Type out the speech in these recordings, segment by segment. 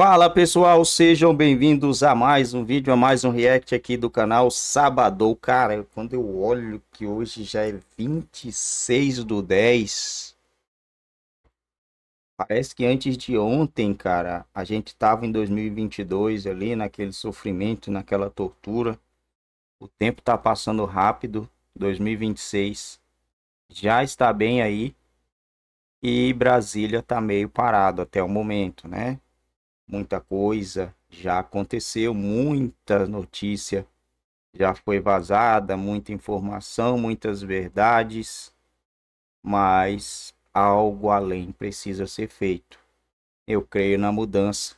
Fala pessoal, sejam bem-vindos a mais um vídeo, a mais um react aqui do canal Sabadou. Cara, quando eu olho que hoje já é 26 do 10, parece que antes de ontem, cara, a gente tava em 2022 ali, naquele sofrimento, naquela tortura. O tempo tá passando rápido, 2026 já está bem aí e Brasília tá meio parado até o momento, né? muita coisa já aconteceu, muita notícia já foi vazada, muita informação, muitas verdades, mas algo além precisa ser feito. Eu creio na mudança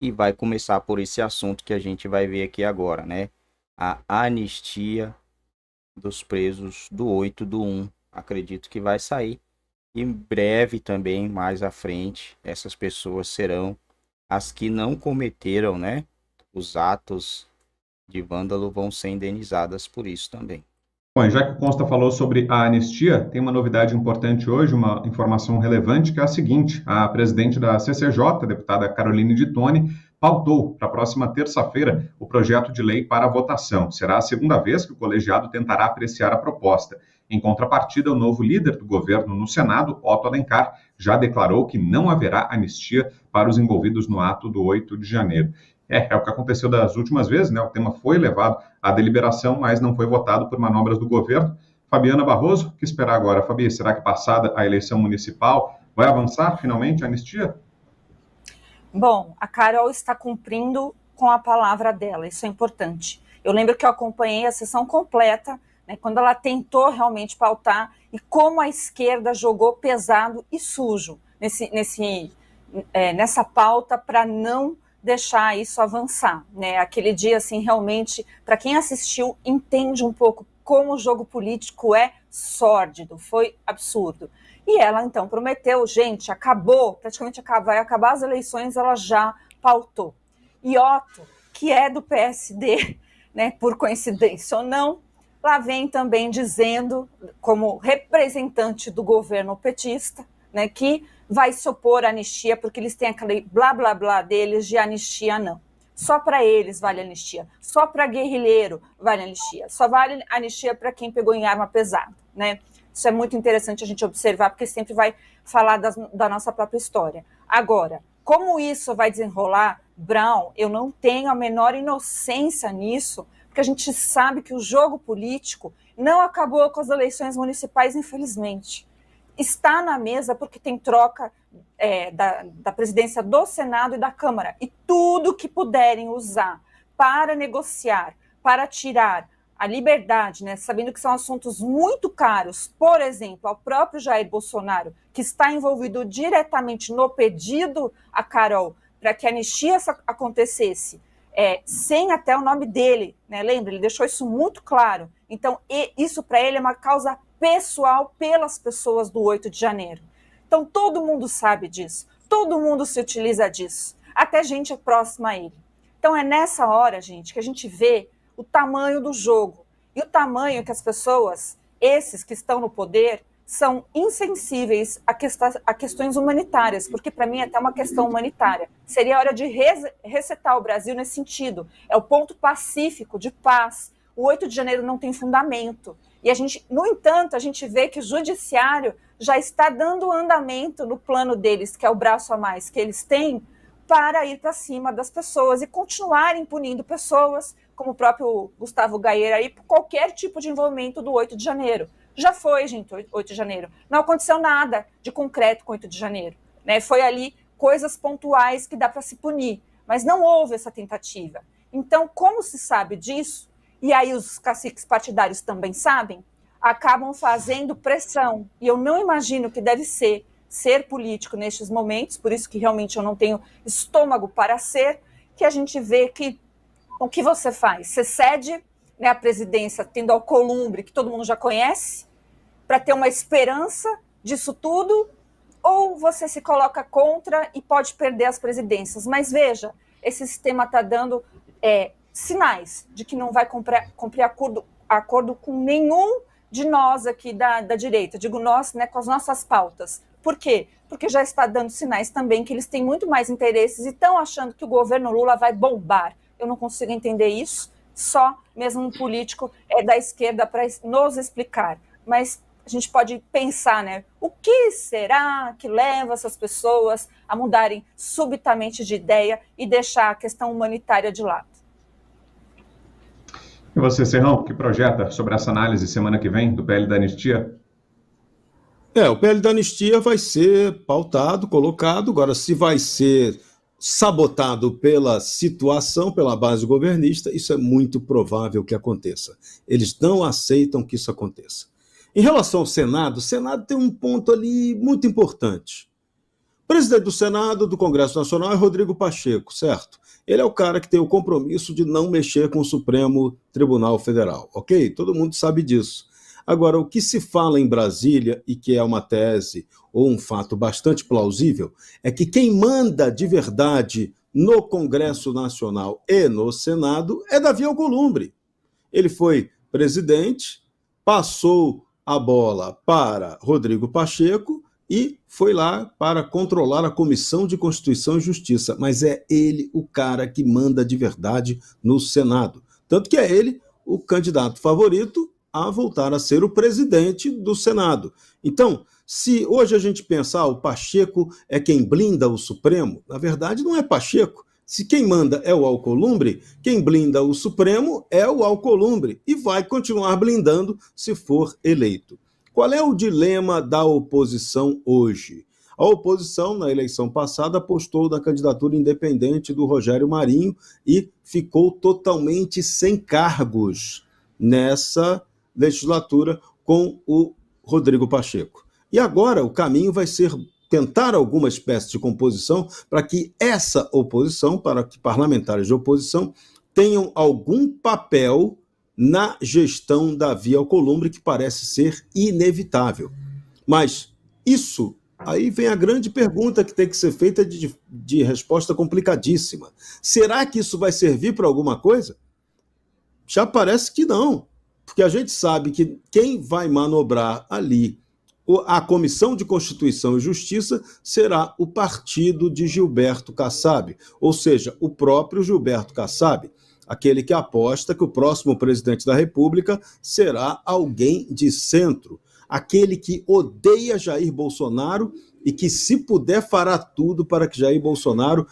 e vai começar por esse assunto que a gente vai ver aqui agora, né? A anistia dos presos do 8 do 1. Acredito que vai sair em breve também, mais à frente, essas pessoas serão as que não cometeram né, os atos de vândalo vão ser indenizadas por isso também. Bom, já que o Consta falou sobre a anistia, tem uma novidade importante hoje, uma informação relevante, que é a seguinte: a presidente da CCJ, deputada Caroline de Tone, pautou para a próxima terça-feira o projeto de lei para votação. Será a segunda vez que o colegiado tentará apreciar a proposta. Em contrapartida, o novo líder do governo no Senado, Otto Alencar, já declarou que não haverá anistia para os envolvidos no ato do 8 de janeiro. É, é o que aconteceu das últimas vezes, né? O tema foi levado à deliberação, mas não foi votado por manobras do governo. Fabiana Barroso, o que esperar agora? Fabi, será que passada a eleição municipal vai avançar finalmente a anistia? Bom, a Carol está cumprindo com a palavra dela, isso é importante. Eu lembro que eu acompanhei a sessão completa né, quando ela tentou realmente pautar e como a esquerda jogou pesado e sujo nesse, nesse, é, nessa pauta para não deixar isso avançar. Né? Aquele dia, assim, realmente, para quem assistiu, entende um pouco como o jogo político é sórdido, foi absurdo. E ela, então, prometeu, gente, acabou, praticamente vai acabar as eleições, ela já pautou. E Otto, que é do PSD, né, por coincidência ou não, lá vem também dizendo, como representante do governo petista, né, que vai supor anistia, porque eles têm aquele blá blá blá deles de anistia não. Só para eles vale anistia, só para guerrilheiro vale anistia, só vale anistia para quem pegou em arma pesada, né? Isso é muito interessante a gente observar, porque sempre vai falar das, da nossa própria história. Agora, como isso vai desenrolar, Brown, eu não tenho a menor inocência nisso, porque a gente sabe que o jogo político não acabou com as eleições municipais, infelizmente. Está na mesa porque tem troca é, da, da presidência do Senado e da Câmara. E tudo que puderem usar para negociar, para tirar a liberdade, né, sabendo que são assuntos muito caros, por exemplo, ao próprio Jair Bolsonaro, que está envolvido diretamente no pedido a Carol para que a anistia acontecesse, é, sem até o nome dele, né? Lembra? Ele deixou isso muito claro. Então, isso para ele é uma causa pessoal pelas pessoas do 8 de janeiro. Então, todo mundo sabe disso, todo mundo se utiliza disso, até gente é próxima a ele. Então, é nessa hora, gente, que a gente vê o tamanho do jogo e o tamanho que as pessoas, esses que estão no poder, são insensíveis a, a questões humanitárias, porque para mim é até uma questão humanitária. Seria hora de res resetar o Brasil nesse sentido. É o ponto pacífico de paz. O 8 de janeiro não tem fundamento. E a gente, no entanto, a gente vê que o judiciário já está dando andamento no plano deles, que é o braço a mais que eles têm, para ir para cima das pessoas e continuarem punindo pessoas, como o próprio Gustavo Gaeira aí, por qualquer tipo de envolvimento do 8 de janeiro. Já foi, gente, 8 de janeiro. Não aconteceu nada de concreto com 8 de janeiro. Né? Foi ali coisas pontuais que dá para se punir, mas não houve essa tentativa. Então, como se sabe disso, e aí os caciques partidários também sabem, acabam fazendo pressão. E eu não imagino que deve ser ser político nestes momentos, por isso que realmente eu não tenho estômago para ser, que a gente vê que o que você faz? Você cede né, a presidência tendo columbre, que todo mundo já conhece, para ter uma esperança disso tudo, ou você se coloca contra e pode perder as presidências. Mas veja, esse sistema está dando é, sinais de que não vai cumprir, cumprir acordo, acordo com nenhum de nós aqui da, da direita, digo nós, né, com as nossas pautas. Por quê? Porque já está dando sinais também que eles têm muito mais interesses e estão achando que o governo Lula vai bombar. Eu não consigo entender isso, só mesmo um político é da esquerda para nos explicar. Mas a gente pode pensar, né? O que será que leva essas pessoas a mudarem subitamente de ideia e deixar a questão humanitária de lado? E você, Serrão, que projeta sobre essa análise semana que vem do PL da Anistia? É, o PL da Anistia vai ser pautado, colocado. Agora, se vai ser sabotado pela situação, pela base governista, isso é muito provável que aconteça. Eles não aceitam que isso aconteça. Em relação ao Senado, o Senado tem um ponto ali muito importante. O presidente do Senado, do Congresso Nacional, é Rodrigo Pacheco, certo? Ele é o cara que tem o compromisso de não mexer com o Supremo Tribunal Federal, ok? Todo mundo sabe disso. Agora, o que se fala em Brasília, e que é uma tese ou um fato bastante plausível, é que quem manda de verdade no Congresso Nacional e no Senado é Davi Alcolumbre. Ele foi presidente, passou a bola para Rodrigo Pacheco e foi lá para controlar a Comissão de Constituição e Justiça. Mas é ele o cara que manda de verdade no Senado. Tanto que é ele o candidato favorito a voltar a ser o presidente do Senado. Então, se hoje a gente pensar o Pacheco é quem blinda o Supremo, na verdade não é Pacheco, se quem manda é o Alcolumbre, quem blinda o Supremo é o Alcolumbre e vai continuar blindando se for eleito. Qual é o dilema da oposição hoje? A oposição, na eleição passada, apostou na candidatura independente do Rogério Marinho e ficou totalmente sem cargos nessa legislatura com o Rodrigo Pacheco. E agora o caminho vai ser tentar alguma espécie de composição para que essa oposição, para que parlamentares de oposição tenham algum papel na gestão da Via Alcolumbre, que parece ser inevitável. Mas isso, aí vem a grande pergunta que tem que ser feita de, de resposta complicadíssima. Será que isso vai servir para alguma coisa? Já parece que não, porque a gente sabe que quem vai manobrar ali a Comissão de Constituição e Justiça será o partido de Gilberto Kassab, ou seja, o próprio Gilberto Kassab, aquele que aposta que o próximo presidente da República será alguém de centro, aquele que odeia Jair Bolsonaro e que, se puder, fará tudo para que Jair Bolsonaro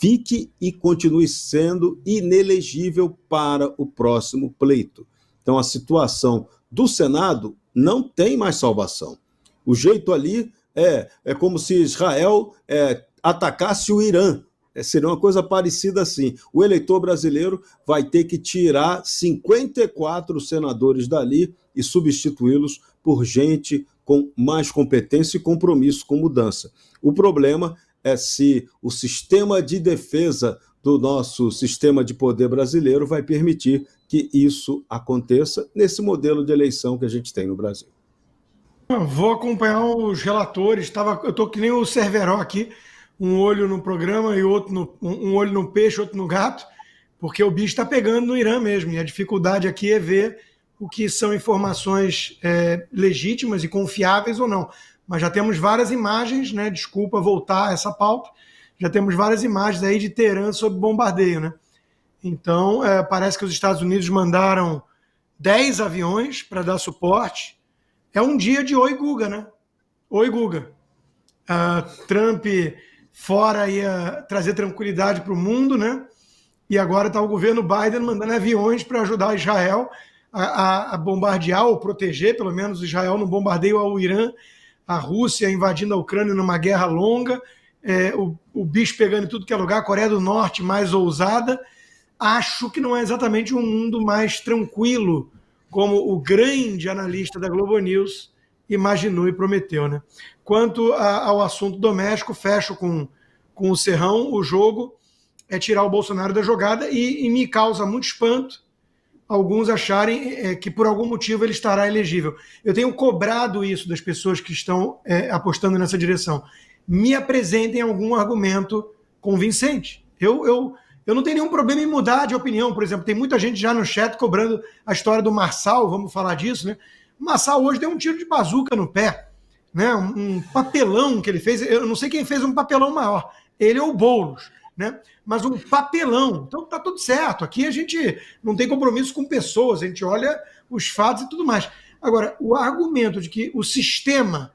fique e continue sendo inelegível para o próximo pleito. Então, a situação do Senado não tem mais salvação. O jeito ali é, é como se Israel é, atacasse o Irã. É, seria uma coisa parecida assim. O eleitor brasileiro vai ter que tirar 54 senadores dali e substituí-los por gente com mais competência e compromisso com mudança. O problema é se o sistema de defesa do nosso sistema de poder brasileiro vai permitir que isso aconteça nesse modelo de eleição que a gente tem no Brasil. Vou acompanhar os relatores. Tava, eu estou que nem o Cerveró aqui, um olho no programa e outro no, um olho no peixe, outro no gato, porque o bicho está pegando no Irã mesmo. E a dificuldade aqui é ver o que são informações é, legítimas e confiáveis ou não. Mas já temos várias imagens, né? Desculpa voltar a essa pauta. Já temos várias imagens aí de Teherã sob bombardeio, né? Então, é, parece que os Estados Unidos mandaram 10 aviões para dar suporte é um dia de oi Guga, né? Oi Guga. Uh, Trump fora ia trazer tranquilidade para o mundo, né? E agora está o governo Biden mandando aviões para ajudar Israel a, a, a, bombardear ou proteger, pelo menos Israel no bombardeio ao Irã, a Rússia invadindo a Ucrânia numa guerra longa, é, o, o, bicho pegando em tudo que é lugar, a Coreia do Norte mais ousada. Acho que não é exatamente um mundo mais tranquilo como o grande analista da Globo News imaginou e prometeu. Né? Quanto a, ao assunto doméstico, fecho com, com o Serrão, o jogo é tirar o Bolsonaro da jogada e, e me causa muito espanto alguns acharem é, que por algum motivo ele estará elegível. Eu tenho cobrado isso das pessoas que estão é, apostando nessa direção. Me apresentem algum argumento convincente. Eu, eu eu não tenho nenhum problema em mudar de opinião, por exemplo. Tem muita gente já no chat cobrando a história do Marçal, vamos falar disso, né? O Marçal hoje deu um tiro de bazuca no pé, né? Um papelão que ele fez. Eu não sei quem fez um papelão maior, ele ou o Boulos, né? Mas um papelão. Então tá tudo certo. Aqui a gente não tem compromisso com pessoas, a gente olha os fatos e tudo mais. Agora, o argumento de que o sistema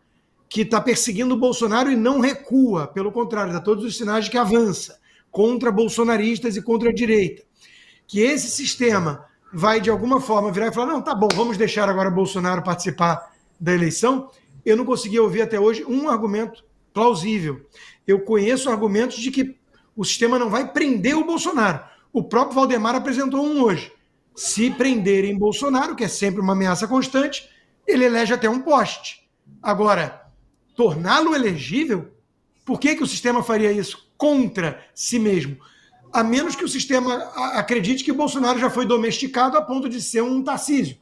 que está perseguindo o Bolsonaro e não recua, pelo contrário, dá todos os sinais de que avança contra bolsonaristas e contra a direita. Que esse sistema vai, de alguma forma, virar e falar: não, tá bom, vamos deixar agora Bolsonaro participar da eleição. Eu não consegui ouvir até hoje um argumento plausível. Eu conheço argumentos de que o sistema não vai prender o Bolsonaro. O próprio Valdemar apresentou um hoje. Se prenderem Bolsonaro, que é sempre uma ameaça constante, ele elege até um poste. Agora, torná-lo elegível? Por que, que o sistema faria isso? contra si mesmo. A menos que o sistema acredite que Bolsonaro já foi domesticado a ponto de ser um Tarcísio.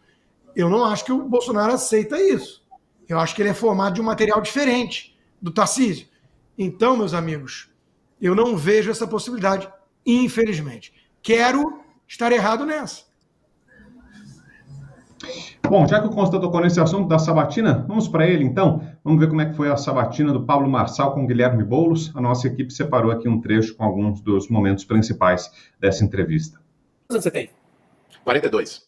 Eu não acho que o Bolsonaro aceita isso. Eu acho que ele é formado de um material diferente do Tarcísio. Então, meus amigos, eu não vejo essa possibilidade, infelizmente. Quero estar errado nessa. Bom, já que o Consta tocou nesse assunto da sabatina, vamos para ele então. Vamos ver como é que foi a sabatina do Pablo Marçal com Guilherme Boulos. A nossa equipe separou aqui um trecho com alguns dos momentos principais dessa entrevista. Quantos anos você tem? 42.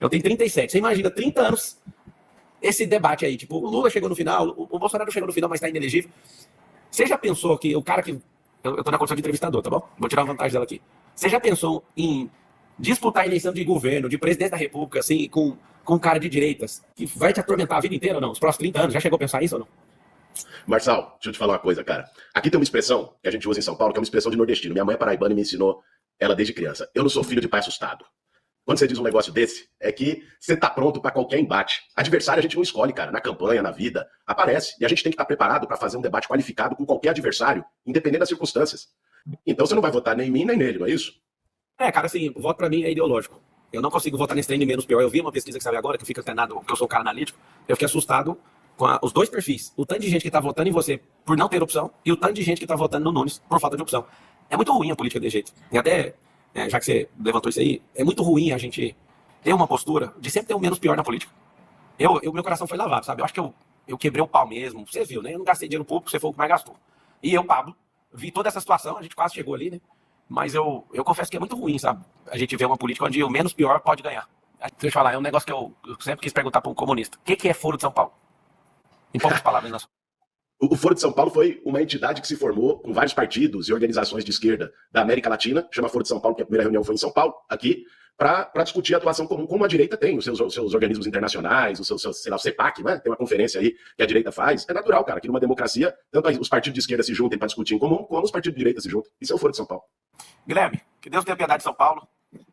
Eu tenho 37. Você imagina, 30 anos, esse debate aí. Tipo, o Lula chegou no final, o Bolsonaro chegou no final, mas está inelegível. Você já pensou que o cara que... Eu estou na condição de entrevistador, tá bom? Vou tirar uma vantagem dela aqui. Você já pensou em disputar a eleição de governo, de presidente da república, assim, com, com cara de direitas, que vai te atormentar a vida inteira ou não? Os próximos 30 anos, já chegou a pensar isso ou não? Marçal, deixa eu te falar uma coisa, cara. Aqui tem uma expressão que a gente usa em São Paulo, que é uma expressão de nordestino. Minha mãe é paraibana e me ensinou ela desde criança. Eu não sou filho de pai assustado. Quando você diz um negócio desse, é que você tá pronto para qualquer embate. Adversário a gente não escolhe, cara. Na campanha, na vida, aparece. E a gente tem que estar tá preparado para fazer um debate qualificado com qualquer adversário, independente das circunstâncias. Então você não vai votar nem em mim, nem nele, não é isso? É, cara, assim, voto pra mim é ideológico. Eu não consigo votar nesse trem de menos pior. Eu vi uma pesquisa que saiu agora, que fica treinado, porque eu sou o cara analítico. Eu fiquei assustado com a, os dois perfis. O tanto de gente que tá votando em você por não ter opção e o tanto de gente que tá votando no Nunes por falta de opção. É muito ruim a política desse jeito. E até, é, já que você levantou isso aí, é muito ruim a gente ter uma postura de sempre ter o um menos pior na política. Eu, eu, meu coração foi lavado, sabe? Eu acho que eu, eu quebrei o pau mesmo. Você viu, né? Eu não gastei dinheiro público, você foi o que mais gastou. E eu, Pablo, vi toda essa situação, a gente quase chegou ali, né? Mas eu, eu confesso que é muito ruim, sabe? A gente vê uma política onde o menos pior pode ganhar. Deixa eu falar, é um negócio que eu, eu sempre quis perguntar para um comunista. O que, que é furo de São Paulo? Em poucas palavras, na sua. O Foro de São Paulo foi uma entidade que se formou com vários partidos e organizações de esquerda da América Latina, chama Foro de São Paulo, que a primeira reunião foi em São Paulo, aqui, para discutir a atuação comum, como a direita tem, os seus, os seus organismos internacionais, os seus, sei lá, o CEPAC, né? tem uma conferência aí que a direita faz. É natural, cara, que numa democracia, tanto os partidos de esquerda se juntem para discutir em comum, como os partidos de direita se juntem. Isso é o Foro de São Paulo. Guilherme, que Deus tenha piedade de São Paulo.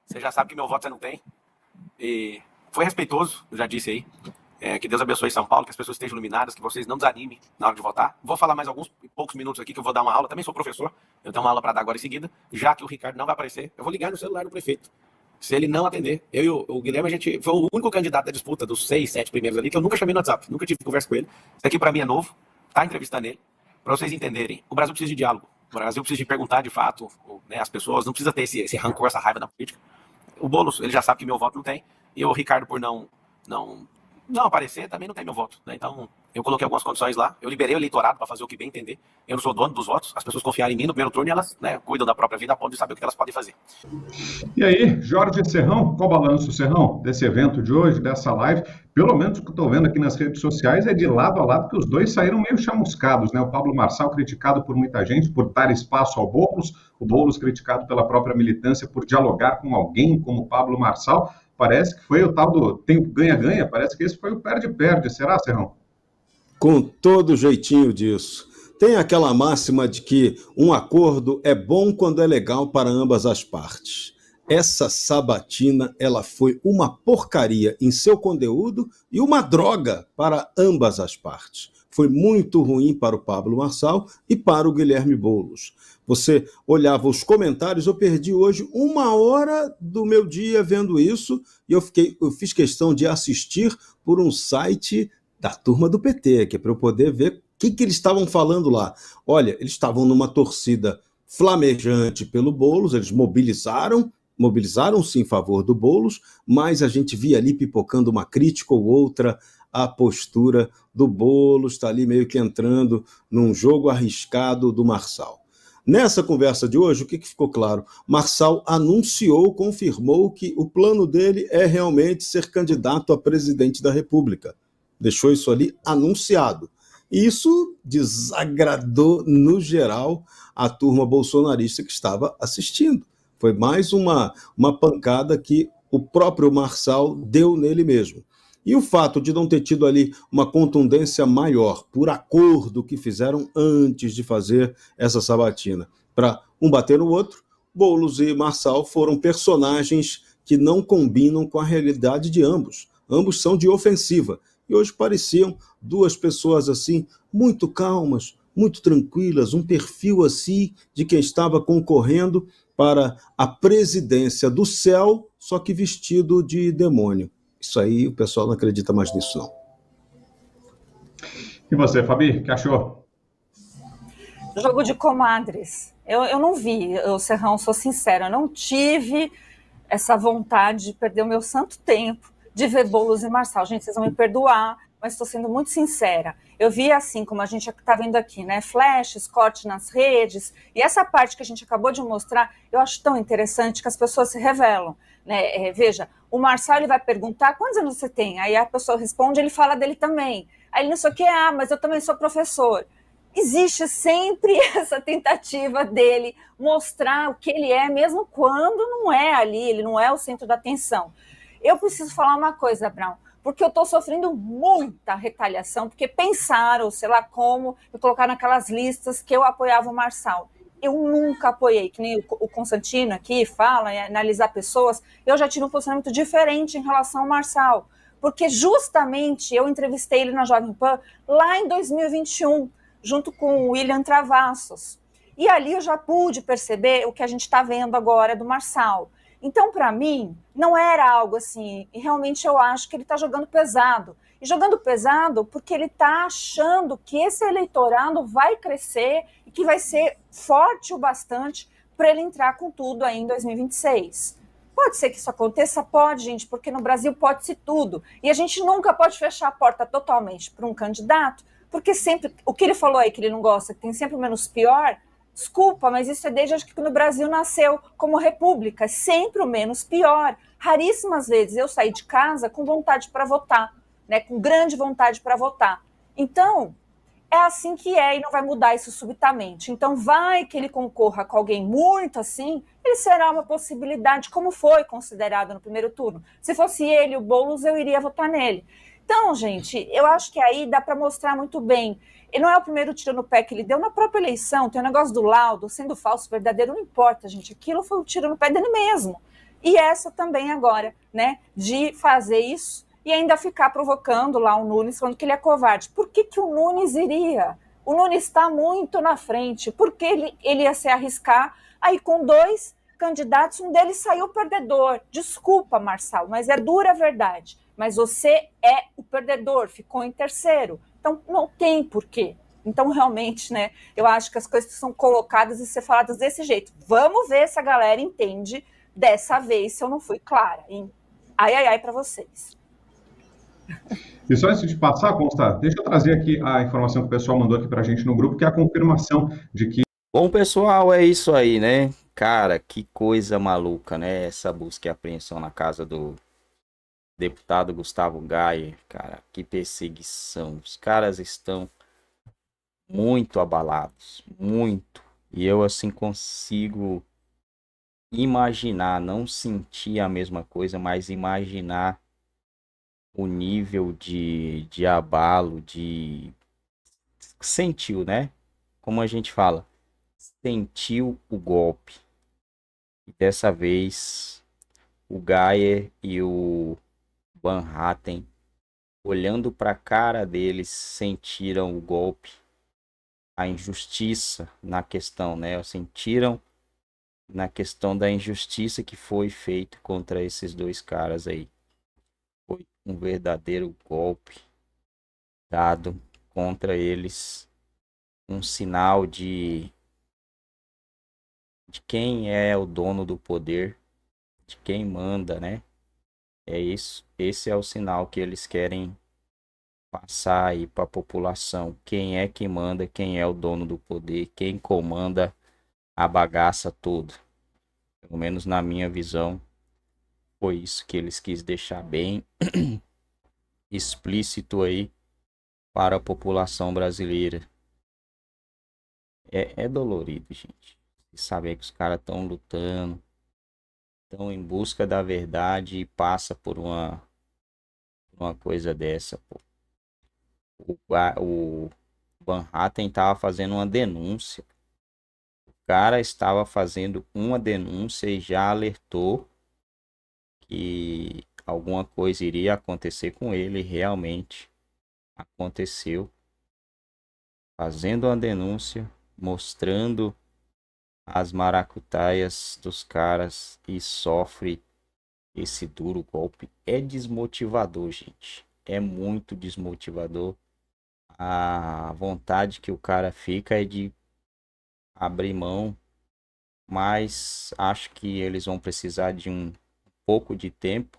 Você já sabe que meu voto você não tem. E foi respeitoso, eu já disse aí. É, que Deus abençoe São Paulo, que as pessoas estejam iluminadas, que vocês não desanimem na hora de votar. Vou falar mais alguns poucos minutos aqui que eu vou dar uma aula. Também sou professor, eu tenho uma aula para dar agora em seguida. Já que o Ricardo não vai aparecer, eu vou ligar no celular do prefeito. Se ele não atender, eu e o, Guilherme, a gente foi o único candidato da disputa dos seis, sete primeiros ali que eu nunca chamei no WhatsApp, nunca tive conversa com ele. Isso aqui para mim é novo, tá entrevistando ele, para vocês entenderem. O Brasil precisa de diálogo, o Brasil precisa de perguntar de fato, né, as pessoas não precisa ter esse, esse rancor, essa raiva da política. O Boulos, ele já sabe que meu voto não tem, e o Ricardo, por não, não não aparecer também não tem meu voto. Né? Então, eu coloquei algumas condições lá, eu liberei o eleitorado para fazer o que bem entender. Eu não sou dono dos votos, as pessoas confiarem em mim no primeiro turno e elas né, cuidam da própria vida a ponto de saber o que elas podem fazer. E aí, Jorge Serrão, qual o balanço, Serrão, desse evento de hoje, dessa live? Pelo menos o que eu estou vendo aqui nas redes sociais é de lado a lado que os dois saíram meio chamuscados, né? O Pablo Marçal criticado por muita gente por dar espaço ao Boulos, o Boulos criticado pela própria militância por dialogar com alguém como Pablo Marçal. Parece que foi o tal do ganha-ganha, parece que esse foi o perde-perde. Será, Serrão? Com todo jeitinho disso. Tem aquela máxima de que um acordo é bom quando é legal para ambas as partes. Essa sabatina, ela foi uma porcaria em seu conteúdo e uma droga para ambas as partes foi muito ruim para o Pablo Marçal e para o Guilherme Boulos. Você olhava os comentários, eu perdi hoje uma hora do meu dia vendo isso e eu, fiquei, eu fiz questão de assistir por um site da turma do PT, que é para eu poder ver o que, que eles estavam falando lá. Olha, eles estavam numa torcida flamejante pelo Bolos, eles mobilizaram, mobilizaram-se em favor do Bolos, mas a gente via ali pipocando uma crítica ou outra a postura do Bolos, está ali meio que entrando num jogo arriscado do Marçal. Nessa conversa de hoje, o que, ficou claro? Marçal anunciou, confirmou que o plano dele é realmente ser candidato a presidente da República. Deixou isso ali anunciado. E isso desagradou, no geral, a turma bolsonarista que estava assistindo. Foi mais uma, uma pancada que o próprio Marçal deu nele mesmo. E o fato de não ter tido ali uma contundência maior por acordo que fizeram antes de fazer essa sabatina, para um bater no outro, Boulos e Marçal foram personagens que não combinam com a realidade de ambos. Ambos são de ofensiva e hoje pareciam duas pessoas assim, muito calmas, muito tranquilas, um perfil assim de quem estava concorrendo para a presidência do céu, só que vestido de demônio. Isso aí o pessoal não acredita mais nisso, não. E você, Fabi, que achou? Jogo de comadres. Eu, eu não vi, eu, Serrão, sou sincera, eu não tive essa vontade de perder o meu santo tempo de ver Boulos e Marçal. Gente, vocês vão me perdoar, mas estou sendo muito sincera. Eu vi assim, como a gente está vendo aqui, né? Flashes, corte nas redes. E essa parte que a gente acabou de mostrar, eu acho tão interessante que as pessoas se revelam. Né? É, veja, o Marçal ele vai perguntar quantos anos você tem? Aí a pessoa responde, ele fala dele também. Aí ele não sei o que, ah, mas eu também sou professor. Existe sempre essa tentativa dele mostrar o que ele é, mesmo quando não é ali, ele não é o centro da atenção. Eu preciso falar uma coisa, Brown, porque eu estou sofrendo muita retaliação, porque pensaram, sei lá como, eu colocaram naquelas listas que eu apoiava o Marçal eu nunca apoiei, que nem o Constantino aqui fala, é, analisar pessoas, eu já tive um posicionamento diferente em relação ao Marçal, porque justamente eu entrevistei ele na Jovem Pan lá em 2021, junto com o William Travassos. E ali eu já pude perceber o que a gente está vendo agora do Marçal. Então, para mim, não era algo assim. E realmente eu acho que ele está jogando pesado. E jogando pesado porque ele está achando que esse eleitorado vai crescer que vai ser forte o bastante para ele entrar com tudo aí em 2026. Pode ser que isso aconteça? Pode, gente, porque no Brasil pode-se tudo. E a gente nunca pode fechar a porta totalmente para um candidato, porque sempre. O que ele falou aí que ele não gosta, que tem sempre o menos pior. Desculpa, mas isso é desde que no Brasil nasceu como república, sempre o menos pior. Raríssimas vezes eu saí de casa com vontade para votar, né, com grande vontade para votar. Então, é assim que é e não vai mudar isso subitamente. Então, vai que ele concorra com alguém muito assim, ele será uma possibilidade, como foi considerado no primeiro turno. Se fosse ele, o Boulos, eu iria votar nele. Então, gente, eu acho que aí dá para mostrar muito bem. E não é o primeiro tiro no pé que ele deu na própria eleição, tem o negócio do laudo, sendo falso, verdadeiro, não importa, gente. Aquilo foi um tiro no pé dele mesmo. E essa também agora, né, de fazer isso e ainda ficar provocando lá o Nunes, falando que ele é covarde. Por que, que o Nunes iria? O Nunes está muito na frente. Por que ele, ele ia se arriscar? Aí, com dois candidatos, um deles saiu perdedor. Desculpa, Marçal, mas é dura verdade. Mas você é o perdedor, ficou em terceiro. Então, não tem porquê. Então, realmente, né, eu acho que as coisas são colocadas e ser faladas desse jeito. Vamos ver se a galera entende dessa vez, se eu não fui clara. Hein? Ai, ai, ai, para vocês. E só antes de passar, Consta, deixa eu trazer aqui a informação que o pessoal mandou aqui para a gente no grupo, que é a confirmação de que. Bom, pessoal, é isso aí, né? Cara, que coisa maluca, né? Essa busca e apreensão na casa do deputado Gustavo Gayer, cara, que perseguição. Os caras estão muito abalados, muito. E eu assim consigo imaginar, não sentir a mesma coisa, mas imaginar o nível de, de abalo, de. Sentiu, né? Como a gente fala, sentiu o golpe. E dessa vez, o Gaier e o Van Hatten, olhando para a cara deles, sentiram o golpe, a injustiça na questão, né? Sentiram na questão da injustiça que foi feita contra esses dois caras aí um verdadeiro golpe dado contra eles, um sinal de de quem é o dono do poder, de quem manda, né? É isso, esse é o sinal que eles querem passar aí para a população, quem é que manda, quem é o dono do poder, quem comanda a bagaça toda. Pelo menos na minha visão, foi isso que eles quis deixar bem explícito aí para a população brasileira. É, é dolorido, gente. Saber que os caras estão lutando, estão em busca da verdade e passa por uma, uma coisa dessa. Pô. O, o Van Hatten estava fazendo uma denúncia. O cara estava fazendo uma denúncia e já alertou que alguma coisa iria acontecer com ele, realmente aconteceu. Fazendo uma denúncia, mostrando as maracutaias dos caras e sofre esse duro golpe. É desmotivador, gente. É muito desmotivador. A vontade que o cara fica é de abrir mão, mas acho que eles vão precisar de um pouco de tempo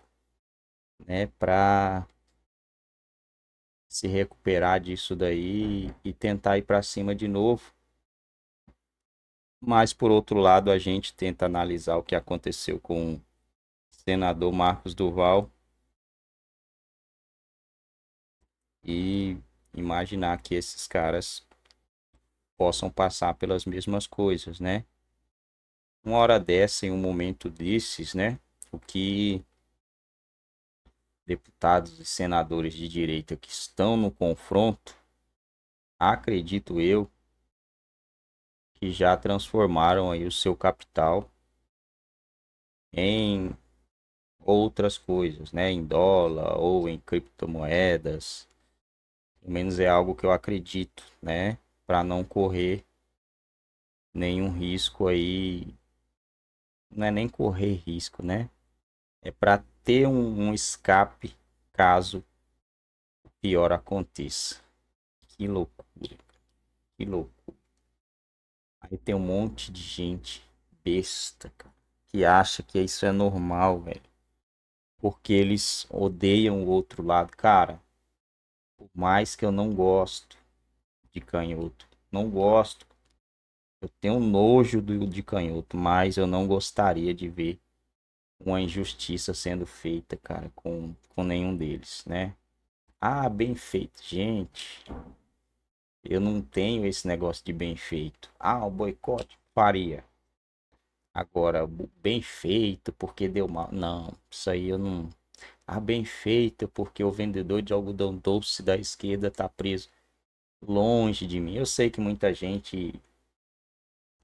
né, para se recuperar disso daí e tentar ir para cima de novo. Mas por outro lado, a gente tenta analisar o que aconteceu com o senador Marcos Duval e imaginar que esses caras possam passar pelas mesmas coisas, né? Uma hora dessa, em um momento desses, né? o que deputados e senadores de direita que estão no confronto, acredito eu, que já transformaram aí o seu capital em outras coisas, né? Em dólar ou em criptomoedas. Pelo menos é algo que eu acredito, né? Para não correr nenhum risco aí. Não é nem correr risco, né? é para ter um, um, escape caso o pior aconteça. Que loucura, que loucura. Aí tem um monte de gente besta, cara, que acha que isso é normal, velho. Porque eles odeiam o outro lado. Cara, por mais que eu não gosto de canhoto, não gosto. Eu tenho nojo do, de canhoto, mas eu não gostaria de ver uma injustiça sendo feita, cara, com, com nenhum deles, né? Ah, bem feito. Gente, eu não tenho esse negócio de bem feito. Ah, o boicote? Faria. Agora, bem feito porque deu mal. Não, isso aí eu não. Ah, bem feito porque o vendedor de algodão doce da esquerda tá preso. Longe de mim. Eu sei que muita gente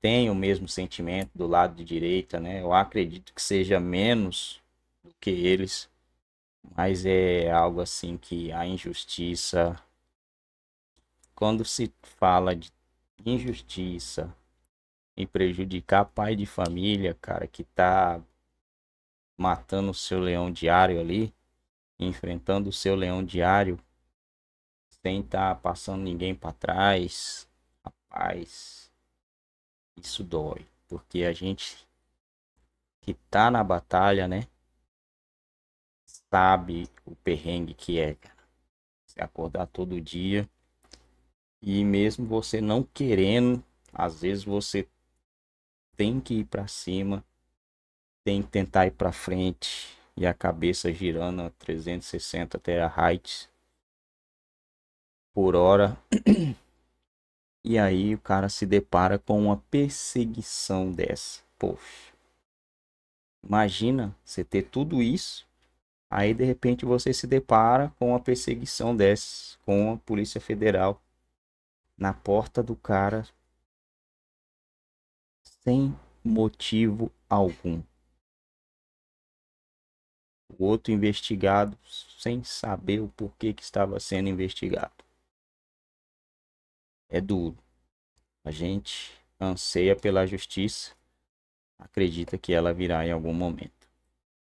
tem o mesmo sentimento do lado de direita, né? Eu acredito que seja menos do que eles, mas é algo assim que a injustiça quando se fala de injustiça e prejudicar pai de família, cara, que tá matando o seu leão diário ali, enfrentando o seu leão diário, sem tá passando ninguém para trás, rapaz isso dói, porque a gente que tá na batalha, né? Sabe o perrengue que é, Se acordar todo dia e mesmo você não querendo, às vezes você tem que ir para cima, tem que tentar ir para frente e a cabeça girando a 360 tera por hora. E aí o cara se depara com uma perseguição dessa. Poxa. Imagina você ter tudo isso, aí de repente você se depara com uma perseguição dessa, com a Polícia Federal na porta do cara sem motivo algum. O outro investigado sem saber o porquê que estava sendo investigado é duro. A gente anseia pela justiça, acredita que ela virá em algum momento.